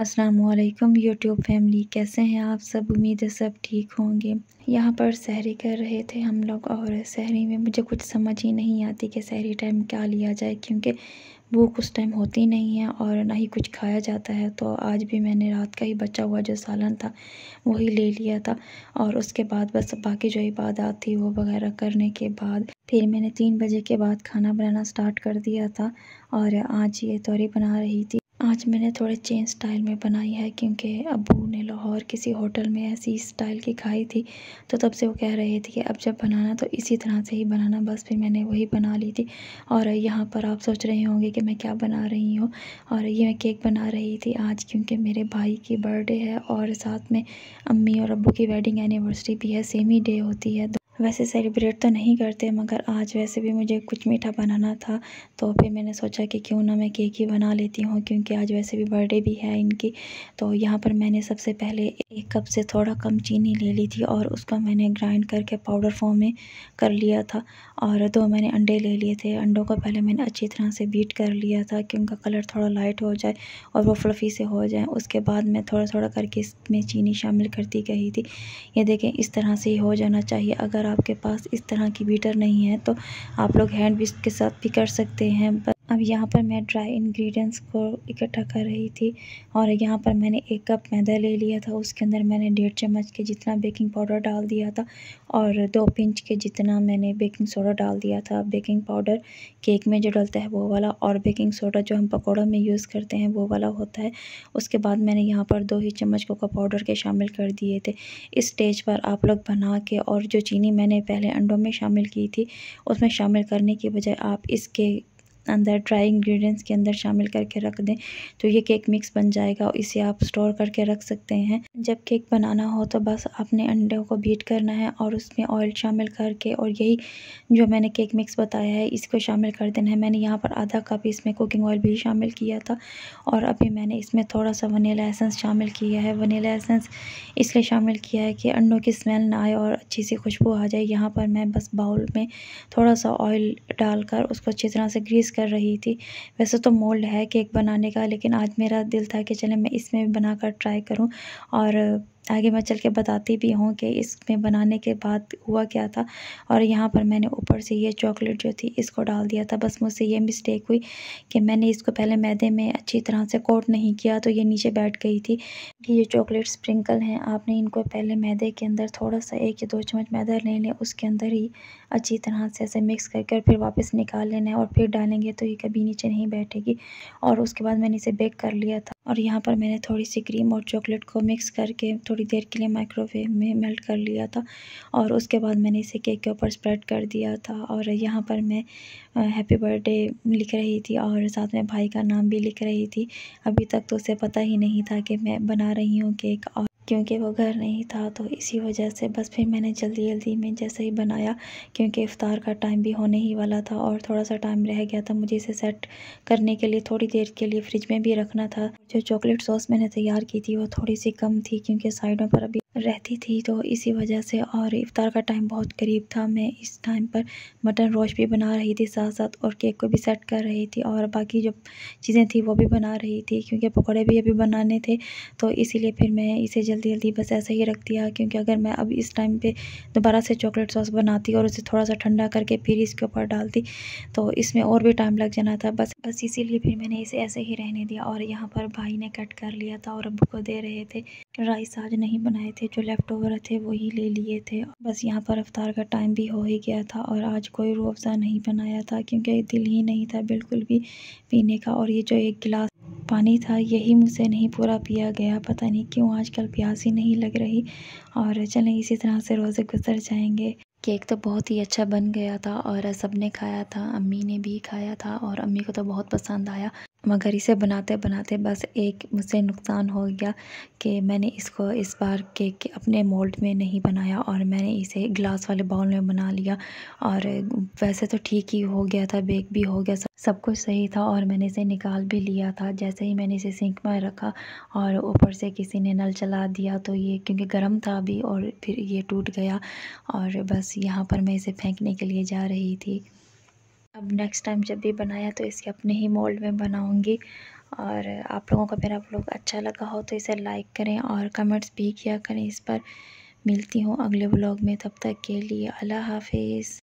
असलकम YouTube family कैसे हैं आप सब उम्मीद है सब ठीक होंगे यहाँ पर सहरी कर रहे थे हम लोग और सहरी में मुझे कुछ समझ ही नहीं आती कि सहरी टाइम क्या लिया जाए क्योंकि भूख उस टाइम होती नहीं है और ना ही कुछ खाया जाता है तो आज भी मैंने रात का ही बचा हुआ जो सालन था वही ले लिया था और उसके बाद बस बाकी जो इबादत थी वो वगैरह करने के बाद फिर मैंने तीन बजे के बाद खाना बनाना स्टार्ट कर दिया था और आज ये तौरी बना रही थी आज मैंने थोड़े चेंज स्टाइल में बनाई है क्योंकि अबू ने लाहौर किसी होटल में ऐसी स्टाइल की खाई थी तो तब से वो कह रहे थे कि अब जब बनाना तो इसी तरह से ही बनाना बस फिर मैंने वही बना ली थी और यहाँ पर आप सोच रहे होंगे कि मैं क्या बना रही हूँ और ये मैं केक बना रही थी आज क्योंकि मेरे भाई की बर्थडे है और साथ में अम्मी और अबू की वेडिंग एनिवर्सरी भी है सेम ही डे होती है वैसे सेलिब्रेट तो नहीं करते मगर आज वैसे भी मुझे कुछ मीठा बनाना था तो फिर मैंने सोचा कि क्यों ना मैं केक ही बना लेती हूँ क्योंकि आज वैसे भी बर्थडे भी है इनकी तो यहाँ पर मैंने सबसे पहले एक कप से थोड़ा कम चीनी ले ली थी और उसको मैंने ग्राइंड करके पाउडर फॉर्म में कर लिया था और दो मैंने अंडे ले लिए थे अंडों को पहले मैंने अच्छी तरह से बीट कर लिया था कि उनका कलर थोड़ा लाइट हो जाए और वो फ्लफ़ी से हो जाए उसके बाद मैं थोड़ा थोड़ा करके इसमें चीनी शामिल करती गई थी ये देखें इस तरह से ही हो जाना चाहिए अगर आपके पास इस तरह की बीटर नहीं है तो आप लोग हैंड विस्क के साथ भी कर सकते हैं अब यहाँ पर मैं ड्राई इंग्रेडिएंट्स को इकट्ठा कर रही थी और यहाँ पर मैंने एक कप मैदा ले लिया था उसके अंदर मैंने डेढ़ चम्मच के जितना बेकिंग पाउडर डाल दिया था और दो पिंच के जितना मैंने बेकिंग सोडा डाल दिया था बेकिंग पाउडर केक में जो डलता है वो वाला और बेकिंग सोडा जो हम पकौड़ों में यूज़ करते हैं वो वाला होता है उसके बाद मैंने यहाँ पर दो ही चम्मच कोका पाउडर के शामिल कर दिए थे इस स्टेज पर आप लोग बना के और जो चीनी मैंने पहले अंडों में शामिल की थी उसमें शामिल करने के बजाय आप इसके अंदर ड्राई इंग्रेडिएंट्स के अंदर शामिल करके रख दें तो ये केक मिक्स बन जाएगा और इसे आप स्टोर करके रख सकते हैं जब केक बनाना हो तो बस आपने अंडों को बीट करना है और उसमें ऑयल शामिल करके और यही जो मैंने केक मिक्स बताया है इसको शामिल कर देना है मैंने यहाँ पर आधा कप इसमें कुकिंग ऑयल भी शामिल किया था और अभी मैंने इसमें थोड़ा सा वनीला एसेंस शामिल किया है वनीला एसेंस इसलिए शामिल किया है कि अंडों की स्मेल ना आए और अच्छी सी खुशबू आ जाए यहाँ पर मैं बस बाउल में थोड़ा सा ऑयल डालकर उसको अच्छी तरह से ग्रीस कर रही थी वैसे तो मोल्ड है केक बनाने का लेकिन आज मेरा दिल था कि चले मैं इसमें भी बनाकर ट्राई करूँ और आगे मैं चल के बताती भी हूँ कि इसमें बनाने के बाद हुआ क्या था और यहाँ पर मैंने ऊपर से ये चॉकलेट जो थी इसको डाल दिया था बस मुझसे ये मिस्टेक हुई कि मैंने इसको पहले मैदे में अच्छी तरह से कोट नहीं किया तो ये नीचे बैठ गई थी कि ये चॉकलेट स्प्रिंकल हैं आपने इनको पहले मैदे के अंदर थोड़ा सा एक या दो चम्मच मैदा ले लें उसके अंदर ही अच्छी तरह से ऐसे मिक्स करके और फिर वापस निकाल लेना है और फिर डालेंगे तो ये कभी नीचे नहीं बैठेगी और उसके बाद मैंने इसे बेक कर लिया था और यहाँ पर मैंने थोड़ी सी क्रीम और चॉकलेट को मिक्स करके थोड़ी देर के लिए माइक्रोवेव में मेल्ट कर लिया था और उसके बाद मैंने इसे केक के ऊपर स्प्रेड कर दिया था और यहाँ पर मैं हैप्पी बर्थडे लिख रही थी और साथ में भाई का नाम भी लिख रही थी अभी तक तो उसे पता ही नहीं था कि मैं बना रही हूँ केक और क्योंकि वो घर नहीं था तो इसी वजह से बस फिर मैंने जल्दी जल्दी में जैसे ही बनाया क्योंकि इफ़ार का टाइम भी होने ही वाला था और थोड़ा सा टाइम रह गया था मुझे इसे सेट करने के लिए थोड़ी देर के लिए फ्रिज में भी रखना था जो चॉकलेट सॉस मैंने तैयार की थी वो थोड़ी सी कम थी क्योंकि साइडों पर अभी रहती थी तो इसी वजह से और इफ़ार का टाइम बहुत करीब था मैं इस टाइम पर मटन रोश भी बना रही थी साथ साथ और केक को भी सेट कर रही थी और बाकी जो चीज़ें थी वो भी बना रही थी क्योंकि पकौड़े भी अभी बनाने थे तो इसीलिए फिर मैं इसे जल्दी जल्दी जल्दी बस ऐसे ही रख दिया क्योंकि अगर मैं अब इस टाइम पे दोबारा से चॉकलेट सॉस बनाती और उसे थोड़ा सा ठंडा करके फिर इसके ऊपर डालती तो इसमें और भी टाइम लग जाना था बस बस इसीलिए फिर मैंने इसे ऐसे ही रहने दिया और यहाँ पर भाई ने कट कर लिया था और अब को दे रहे थे राइस आज नहीं बनाए थे जो लेफ़्ट ओवर थे वही ले लिए थे बस यहाँ पर अफ्तार का टाइम भी हो ही गया था और आज कोई रूह अफ़ज़ा नहीं बनाया था क्योंकि दिल ही नहीं था बिल्कुल भी पीने का और ये जो एक गिलास पानी था यही मुझसे नहीं पूरा पिया गया पता नहीं क्यों आजकल प्यास ही नहीं लग रही और चलें इसी तरह से रोज़े गुज़र जाएंगे केक तो बहुत ही अच्छा बन गया था और सब ने खाया था अम्मी ने भी खाया था और अम्मी को तो बहुत पसंद आया मगर इसे बनाते बनाते बस एक मुझसे नुकसान हो गया कि मैंने इसको इस बार केक के अपने मोल्ड में नहीं बनाया और मैंने इसे ग्लास वाले बाउल में बना लिया और वैसे तो ठीक ही हो गया था बेक भी हो गया सब सब कुछ सही था और मैंने इसे निकाल भी लिया था जैसे ही मैंने इसे सिंक में रखा और ऊपर से किसी ने नल चला दिया तो ये क्योंकि गर्म था अभी और फिर ये टूट गया और बस बस यहाँ पर मैं इसे फेंकने के लिए जा रही थी अब नेक्स्ट टाइम जब भी बनाया तो इसके अपने ही मोल्ड में बनाऊँगी और आप लोगों को मेरा ब्लॉग अच्छा लगा हो तो इसे लाइक करें और कमेंट्स भी किया करें इस पर मिलती हूँ अगले ब्लॉग में तब तक के लिए अल्लाह हाफिज़